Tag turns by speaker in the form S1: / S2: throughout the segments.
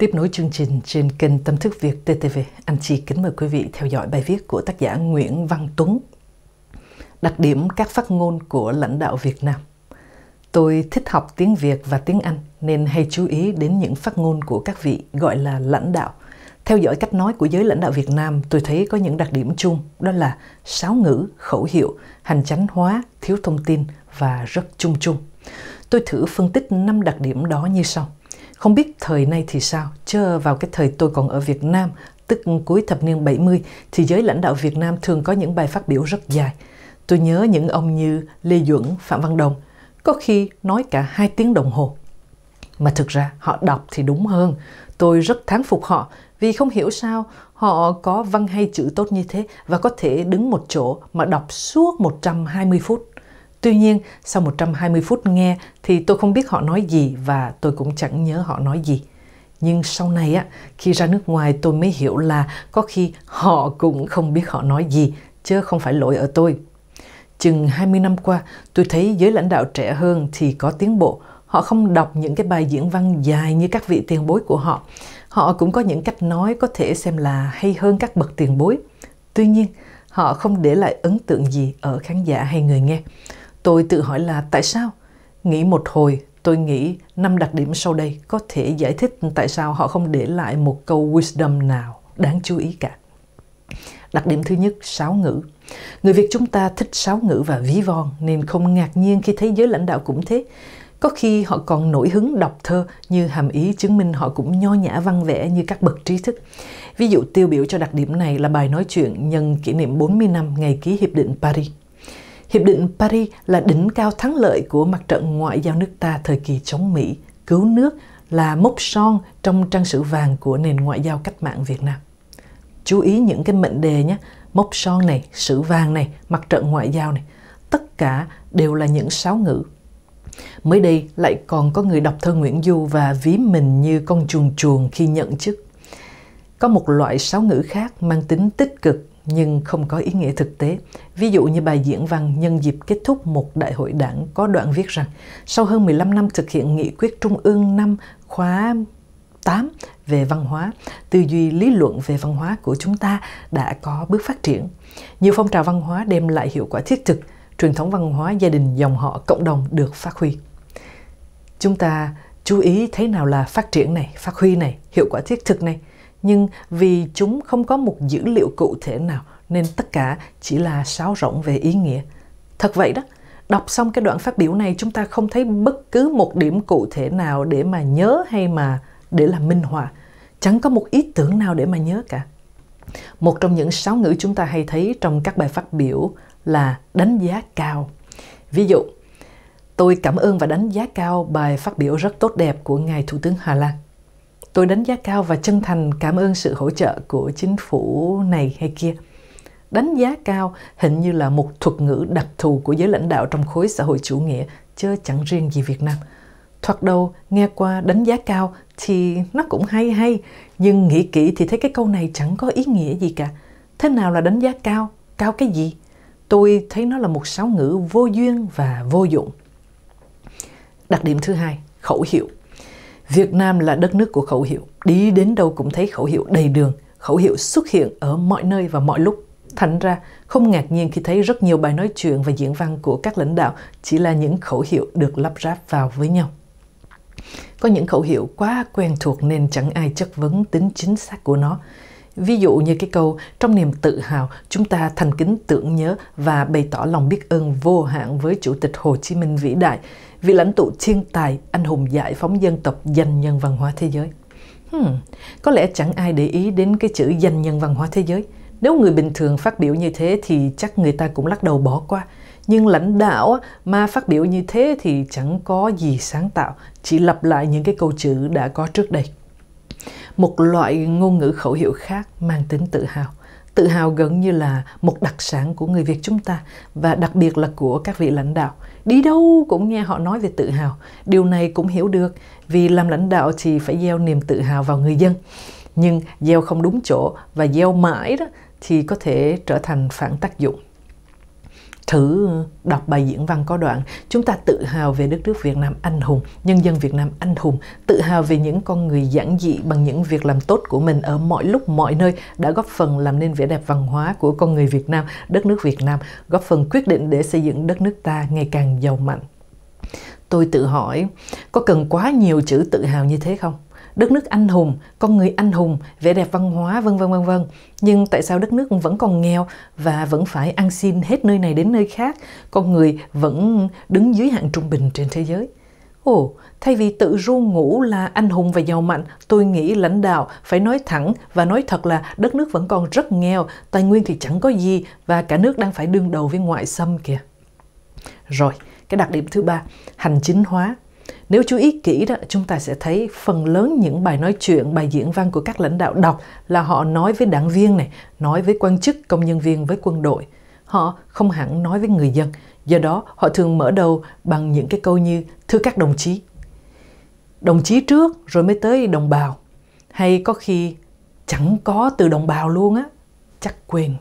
S1: Tiếp nối chương trình trên kênh Tâm thức Việt TTV, anh chị kính mời quý vị theo dõi bài viết của tác giả Nguyễn Văn Tuấn. Đặc điểm các phát ngôn của lãnh đạo Việt Nam Tôi thích học tiếng Việt và tiếng Anh nên hay chú ý đến những phát ngôn của các vị gọi là lãnh đạo. Theo dõi cách nói của giới lãnh đạo Việt Nam, tôi thấy có những đặc điểm chung, đó là sáo ngữ, khẩu hiệu, hành chánh hóa, thiếu thông tin và rất chung chung. Tôi thử phân tích 5 đặc điểm đó như sau. Không biết thời nay thì sao, chứ vào cái thời tôi còn ở Việt Nam, tức cuối thập niên 70, thì giới lãnh đạo Việt Nam thường có những bài phát biểu rất dài. Tôi nhớ những ông như Lê Duẩn, Phạm Văn Đồng, có khi nói cả hai tiếng đồng hồ. Mà thực ra họ đọc thì đúng hơn. Tôi rất thán phục họ vì không hiểu sao họ có văn hay chữ tốt như thế và có thể đứng một chỗ mà đọc suốt 120 phút. Tuy nhiên, sau 120 phút nghe thì tôi không biết họ nói gì và tôi cũng chẳng nhớ họ nói gì. Nhưng sau này á, khi ra nước ngoài tôi mới hiểu là có khi họ cũng không biết họ nói gì, chứ không phải lỗi ở tôi. Chừng 20 năm qua, tôi thấy giới lãnh đạo trẻ hơn thì có tiến bộ. Họ không đọc những cái bài diễn văn dài như các vị tiền bối của họ. Họ cũng có những cách nói có thể xem là hay hơn các bậc tiền bối. Tuy nhiên, họ không để lại ấn tượng gì ở khán giả hay người nghe Tôi tự hỏi là tại sao? Nghĩ một hồi, tôi nghĩ năm đặc điểm sau đây có thể giải thích tại sao họ không để lại một câu wisdom nào đáng chú ý cả. Đặc điểm thứ nhất, sáu ngữ. Người Việt chúng ta thích sáu ngữ và ví von nên không ngạc nhiên khi thấy giới lãnh đạo cũng thế. Có khi họ còn nổi hứng đọc thơ như hàm ý chứng minh họ cũng nho nhã văn vẽ như các bậc trí thức. Ví dụ tiêu biểu cho đặc điểm này là bài nói chuyện nhân kỷ niệm 40 năm ngày ký Hiệp định Paris. Hiệp định Paris là đỉnh cao thắng lợi của mặt trận ngoại giao nước ta thời kỳ chống Mỹ, cứu nước là mốc son trong trang sử vàng của nền ngoại giao cách mạng Việt Nam. Chú ý những cái mệnh đề nhé, mốc son này, sử vàng này, mặt trận ngoại giao này, tất cả đều là những sáu ngữ. Mới đây lại còn có người đọc thơ Nguyễn Du và ví mình như con chuồng chuồng khi nhận chức. Có một loại sáu ngữ khác mang tính tích cực nhưng không có ý nghĩa thực tế. Ví dụ như bài diễn văn nhân dịp kết thúc một đại hội đảng có đoạn viết rằng sau hơn 15 năm thực hiện nghị quyết trung ương năm khóa 8 về văn hóa, tư duy lý luận về văn hóa của chúng ta đã có bước phát triển. Nhiều phong trào văn hóa đem lại hiệu quả thiết thực, truyền thống văn hóa gia đình, dòng họ, cộng đồng được phát huy. Chúng ta chú ý thế nào là phát triển này, phát huy này, hiệu quả thiết thực này – nhưng vì chúng không có một dữ liệu cụ thể nào nên tất cả chỉ là sáo rỗng về ý nghĩa. Thật vậy đó, đọc xong cái đoạn phát biểu này chúng ta không thấy bất cứ một điểm cụ thể nào để mà nhớ hay mà để làm minh họa. Chẳng có một ý tưởng nào để mà nhớ cả. Một trong những sáu ngữ chúng ta hay thấy trong các bài phát biểu là đánh giá cao. Ví dụ, tôi cảm ơn và đánh giá cao bài phát biểu rất tốt đẹp của ngài Thủ tướng Hà Lan tôi đánh giá cao và chân thành cảm ơn sự hỗ trợ của chính phủ này hay kia đánh giá cao hình như là một thuật ngữ đặc thù của giới lãnh đạo trong khối xã hội chủ nghĩa chứ chẳng riêng gì Việt Nam. Thoạt đầu nghe qua đánh giá cao thì nó cũng hay hay, nhưng nghĩ kỹ thì thấy cái câu này chẳng có ý nghĩa gì cả. Thế nào là đánh giá cao? Cao cái gì? Tôi thấy nó là một sáo ngữ vô duyên và vô dụng. Đặc điểm thứ hai, khẩu hiệu Việt Nam là đất nước của khẩu hiệu, đi đến đâu cũng thấy khẩu hiệu đầy đường, khẩu hiệu xuất hiện ở mọi nơi và mọi lúc. Thành ra, không ngạc nhiên khi thấy rất nhiều bài nói chuyện và diễn văn của các lãnh đạo chỉ là những khẩu hiệu được lắp ráp vào với nhau. Có những khẩu hiệu quá quen thuộc nên chẳng ai chất vấn tính chính xác của nó. Ví dụ như cái câu trong niềm tự hào, chúng ta thành kính tưởng nhớ và bày tỏ lòng biết ơn vô hạn với Chủ tịch Hồ Chí Minh vĩ đại vị lãnh tụ thiên tài, anh hùng giải phóng dân tộc, danh nhân văn hóa thế giới. Hmm, có lẽ chẳng ai để ý đến cái chữ danh nhân văn hóa thế giới. Nếu người bình thường phát biểu như thế thì chắc người ta cũng lắc đầu bỏ qua. Nhưng lãnh đạo mà phát biểu như thế thì chẳng có gì sáng tạo, chỉ lặp lại những cái câu chữ đã có trước đây. Một loại ngôn ngữ khẩu hiệu khác mang tính tự hào tự hào gần như là một đặc sản của người Việt chúng ta và đặc biệt là của các vị lãnh đạo. Đi đâu cũng nghe họ nói về tự hào. Điều này cũng hiểu được vì làm lãnh đạo thì phải gieo niềm tự hào vào người dân. Nhưng gieo không đúng chỗ và gieo mãi đó thì có thể trở thành phản tác dụng thử đọc bài diễn văn có đoạn chúng ta tự hào về đất nước Việt Nam anh hùng nhân dân Việt Nam anh hùng tự hào về những con người giản dị bằng những việc làm tốt của mình ở mọi lúc mọi nơi đã góp phần làm nên vẻ đẹp văn hóa của con người Việt Nam đất nước Việt Nam góp phần quyết định để xây dựng đất nước ta ngày càng giàu mạnh tôi tự hỏi có cần quá nhiều chữ tự hào như thế không đất nước anh hùng, con người anh hùng, vẻ đẹp văn hóa vân vân vân vân. Nhưng tại sao đất nước vẫn còn nghèo và vẫn phải ăn xin hết nơi này đến nơi khác, con người vẫn đứng dưới hạng trung bình trên thế giới? Ồ, thay vì tự ru ngủ là anh hùng và giàu mạnh, tôi nghĩ lãnh đạo phải nói thẳng và nói thật là đất nước vẫn còn rất nghèo, tài nguyên thì chẳng có gì và cả nước đang phải đương đầu với ngoại xâm kìa. Rồi, cái đặc điểm thứ ba, hành chính hóa nếu chú ý kỹ đó, chúng ta sẽ thấy phần lớn những bài nói chuyện, bài diễn văn của các lãnh đạo đọc là họ nói với đảng viên này, nói với quan chức, công nhân viên, với quân đội. Họ không hẳn nói với người dân. Do đó, họ thường mở đầu bằng những cái câu như thưa các đồng chí. Đồng chí trước rồi mới tới đồng bào. Hay có khi chẳng có từ đồng bào luôn á, chắc quên.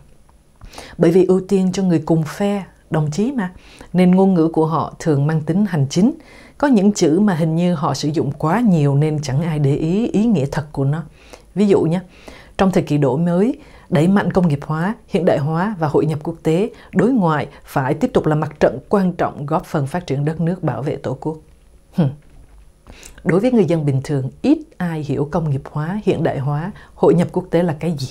S1: Bởi vì ưu tiên cho người cùng phe đồng chí mà nên ngôn ngữ của họ thường mang tính hành chính có những chữ mà hình như họ sử dụng quá nhiều nên chẳng ai để ý ý nghĩa thật của nó ví dụ nhé trong thời kỳ đổi mới đẩy mạnh công nghiệp hóa hiện đại hóa và hội nhập quốc tế đối ngoại phải tiếp tục là mặt trận quan trọng góp phần phát triển đất nước bảo vệ tổ quốc đối với người dân bình thường ít ai hiểu công nghiệp hóa hiện đại hóa hội nhập quốc tế là cái gì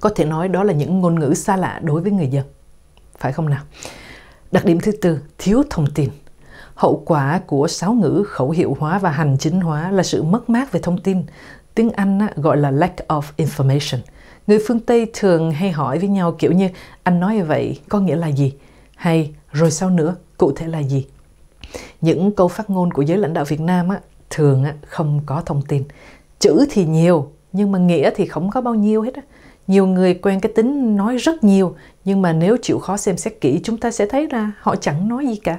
S1: có thể nói đó là những ngôn ngữ xa lạ đối với người dân phải không nào? Đặc điểm thứ tư, thiếu thông tin. Hậu quả của sáu ngữ khẩu hiệu hóa và hành chính hóa là sự mất mát về thông tin. Tiếng Anh gọi là lack of information. Người phương Tây thường hay hỏi với nhau kiểu như anh nói vậy có nghĩa là gì? Hay rồi sao nữa, cụ thể là gì? Những câu phát ngôn của giới lãnh đạo Việt Nam thường không có thông tin. Chữ thì nhiều, nhưng mà nghĩa thì không có bao nhiêu hết á nhiều người quen cái tính nói rất nhiều nhưng mà nếu chịu khó xem xét kỹ chúng ta sẽ thấy ra họ chẳng nói gì cả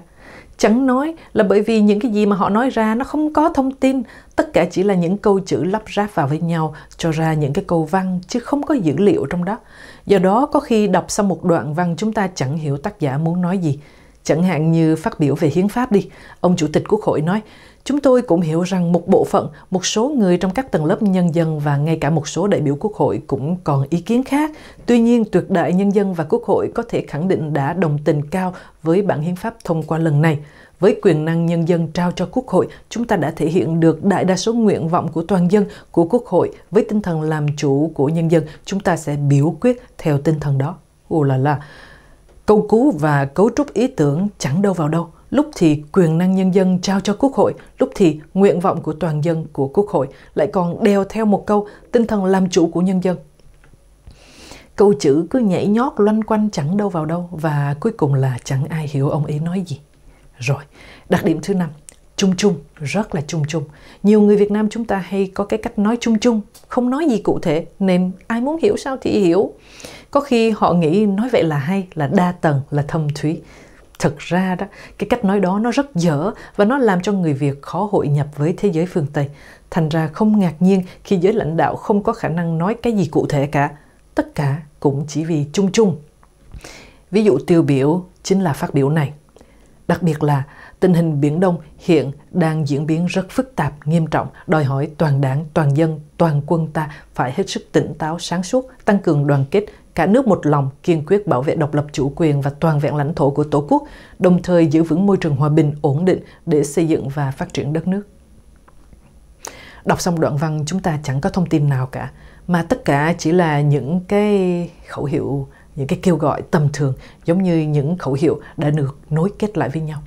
S1: chẳng nói là bởi vì những cái gì mà họ nói ra nó không có thông tin tất cả chỉ là những câu chữ lắp ráp vào với nhau cho ra những cái câu văn chứ không có dữ liệu trong đó do đó có khi đọc xong một đoạn văn chúng ta chẳng hiểu tác giả muốn nói gì Chẳng hạn như phát biểu về hiến pháp đi, ông Chủ tịch Quốc hội nói, chúng tôi cũng hiểu rằng một bộ phận, một số người trong các tầng lớp nhân dân và ngay cả một số đại biểu Quốc hội cũng còn ý kiến khác. Tuy nhiên, tuyệt đại nhân dân và Quốc hội có thể khẳng định đã đồng tình cao với bản hiến pháp thông qua lần này. Với quyền năng nhân dân trao cho Quốc hội, chúng ta đã thể hiện được đại đa số nguyện vọng của toàn dân, của Quốc hội. Với tinh thần làm chủ của nhân dân, chúng ta sẽ biểu quyết theo tinh thần đó. Ồ là là, Câu cú và cấu trúc ý tưởng chẳng đâu vào đâu. Lúc thì quyền năng nhân dân trao cho Quốc hội, lúc thì nguyện vọng của toàn dân của Quốc hội lại còn đeo theo một câu tinh thần làm chủ của nhân dân. Câu chữ cứ nhảy nhót loanh quanh chẳng đâu vào đâu và cuối cùng là chẳng ai hiểu ông ấy nói gì. Rồi, đặc điểm thứ năm, chung chung rất là chung chung nhiều người việt nam chúng ta hay có cái cách nói chung chung không nói gì cụ thể nên ai muốn hiểu sao thì hiểu có khi họ nghĩ nói vậy là hay là đa tầng là thâm thúy thực ra đó cái cách nói đó nó rất dở và nó làm cho người việt khó hội nhập với thế giới phương tây thành ra không ngạc nhiên khi giới lãnh đạo không có khả năng nói cái gì cụ thể cả tất cả cũng chỉ vì chung chung ví dụ tiêu biểu chính là phát biểu này Đặc biệt là tình hình Biển Đông hiện đang diễn biến rất phức tạp, nghiêm trọng, đòi hỏi toàn đảng, toàn dân, toàn quân ta phải hết sức tỉnh táo, sáng suốt, tăng cường đoàn kết, cả nước một lòng kiên quyết bảo vệ độc lập chủ quyền và toàn vẹn lãnh thổ của Tổ quốc, đồng thời giữ vững môi trường hòa bình, ổn định để xây dựng và phát triển đất nước. Đọc xong đoạn văn chúng ta chẳng có thông tin nào cả, mà tất cả chỉ là những cái khẩu hiệu những cái kêu gọi tầm thường giống như những khẩu hiệu đã được nối kết lại với nhau.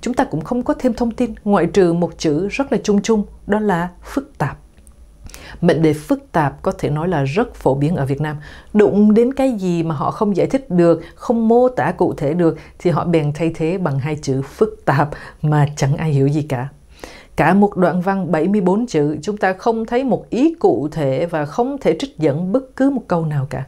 S1: Chúng ta cũng không có thêm thông tin ngoại trừ một chữ rất là chung chung đó là phức tạp. Mệnh đề phức tạp có thể nói là rất phổ biến ở Việt Nam. Đụng đến cái gì mà họ không giải thích được, không mô tả cụ thể được thì họ bèn thay thế bằng hai chữ phức tạp mà chẳng ai hiểu gì cả. Cả một đoạn văn 74 chữ, chúng ta không thấy một ý cụ thể và không thể trích dẫn bất cứ một câu nào cả.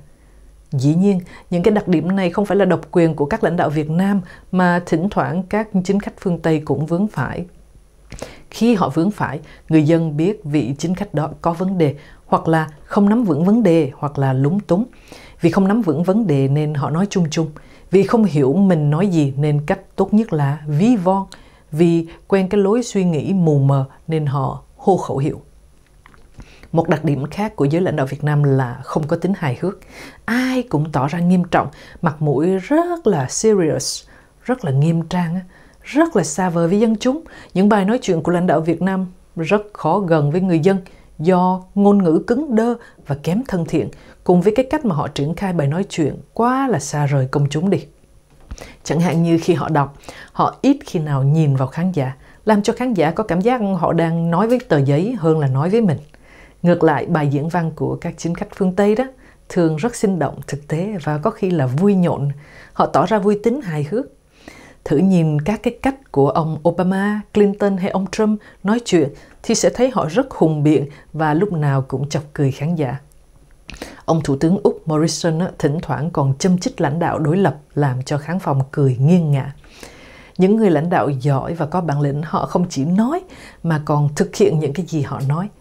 S1: Dĩ nhiên, những cái đặc điểm này không phải là độc quyền của các lãnh đạo Việt Nam mà thỉnh thoảng các chính khách phương Tây cũng vướng phải. Khi họ vướng phải, người dân biết vị chính khách đó có vấn đề hoặc là không nắm vững vấn đề hoặc là lúng túng. Vì không nắm vững vấn đề nên họ nói chung chung. Vì không hiểu mình nói gì nên cách tốt nhất là ví von. Vì quen cái lối suy nghĩ mù mờ nên họ hô khẩu hiệu. Một đặc điểm khác của giới lãnh đạo Việt Nam là không có tính hài hước. Ai cũng tỏ ra nghiêm trọng, mặt mũi rất là serious, rất là nghiêm trang, rất là xa vời với dân chúng. Những bài nói chuyện của lãnh đạo Việt Nam rất khó gần với người dân do ngôn ngữ cứng đơ và kém thân thiện cùng với cái cách mà họ triển khai bài nói chuyện quá là xa rời công chúng đi. Chẳng hạn như khi họ đọc, họ ít khi nào nhìn vào khán giả, làm cho khán giả có cảm giác họ đang nói với tờ giấy hơn là nói với mình. Ngược lại, bài diễn văn của các chính khách phương Tây đó thường rất sinh động, thực tế và có khi là vui nhộn. Họ tỏ ra vui tính hài hước. Thử nhìn các cái cách của ông Obama, Clinton hay ông Trump nói chuyện thì sẽ thấy họ rất hùng biện và lúc nào cũng chọc cười khán giả. Ông Thủ tướng Úc Morrison thỉnh thoảng còn châm chích lãnh đạo đối lập làm cho khán phòng cười nghiêng ngả. Những người lãnh đạo giỏi và có bản lĩnh họ không chỉ nói mà còn thực hiện những cái gì họ nói –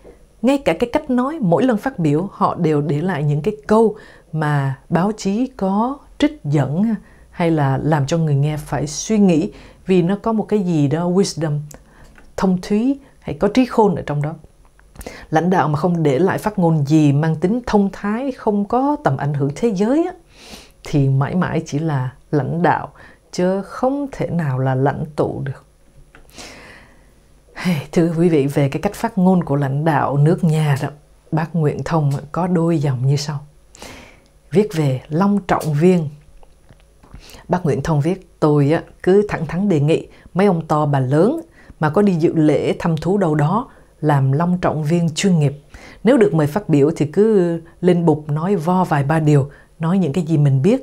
S1: ngay cả cái cách nói mỗi lần phát biểu họ đều để lại những cái câu mà báo chí có trích dẫn hay là làm cho người nghe phải suy nghĩ vì nó có một cái gì đó wisdom thông thúy hay có trí khôn ở trong đó lãnh đạo mà không để lại phát ngôn gì mang tính thông thái không có tầm ảnh hưởng thế giới thì mãi mãi chỉ là lãnh đạo chứ không thể nào là lãnh tụ được Hey, thưa quý vị, về cái cách phát ngôn của lãnh đạo nước nhà đó, bác Nguyễn Thông có đôi dòng như sau. Viết về Long Trọng Viên. Bác Nguyễn Thông viết, tôi cứ thẳng thắn đề nghị mấy ông to bà lớn mà có đi dự lễ thăm thú đâu đó làm Long Trọng Viên chuyên nghiệp. Nếu được mời phát biểu thì cứ lên bục nói vo vài ba điều, nói những cái gì mình biết.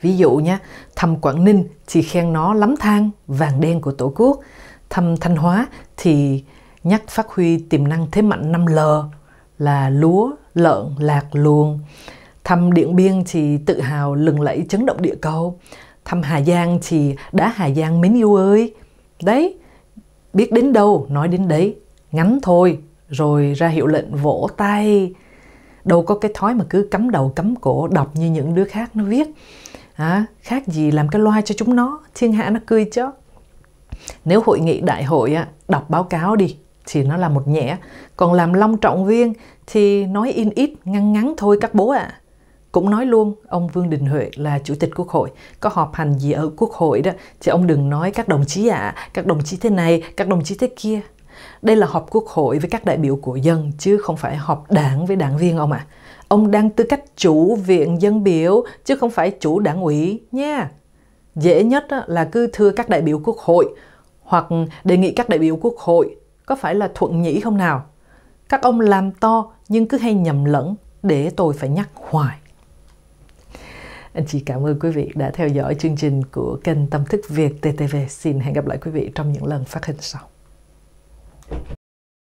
S1: Ví dụ nha, thăm Quảng Ninh thì khen nó lắm thang, vàng đen của Tổ quốc – thăm Thanh Hóa thì nhắc phát huy tiềm năng thế mạnh 5L là lúa, lợn, lạc, luồng. Thăm Điện Biên thì tự hào lừng lẫy chấn động địa cầu. Thăm Hà Giang thì đá Hà Giang mến yêu ơi. Đấy, biết đến đâu nói đến đấy, ngắn thôi, rồi ra hiệu lệnh vỗ tay. Đâu có cái thói mà cứ cắm đầu cắm cổ đọc như những đứa khác nó viết. À, khác gì làm cái loa cho chúng nó, thiên hạ nó cười chứ nếu hội nghị đại hội á, đọc báo cáo đi thì nó là một nhẽ còn làm long trọng viên thì nói in ít ngăn ngắn thôi các bố ạ à. cũng nói luôn ông vương đình huệ là chủ tịch quốc hội có họp hành gì ở quốc hội đó thì ông đừng nói các đồng chí ạ à, các đồng chí thế này các đồng chí thế kia đây là họp quốc hội với các đại biểu của dân chứ không phải họp đảng với đảng viên ông ạ à. ông đang tư cách chủ viện dân biểu chứ không phải chủ đảng ủy nha dễ nhất là cứ thưa các đại biểu quốc hội hoặc đề nghị các đại biểu quốc hội có phải là thuận nhĩ không nào? Các ông làm to nhưng cứ hay nhầm lẫn để tôi phải nhắc hoài. Anh chị cảm ơn quý vị đã theo dõi chương trình của kênh Tâm Thức Việt TTV. Xin hẹn gặp lại quý vị trong những lần phát hình sau.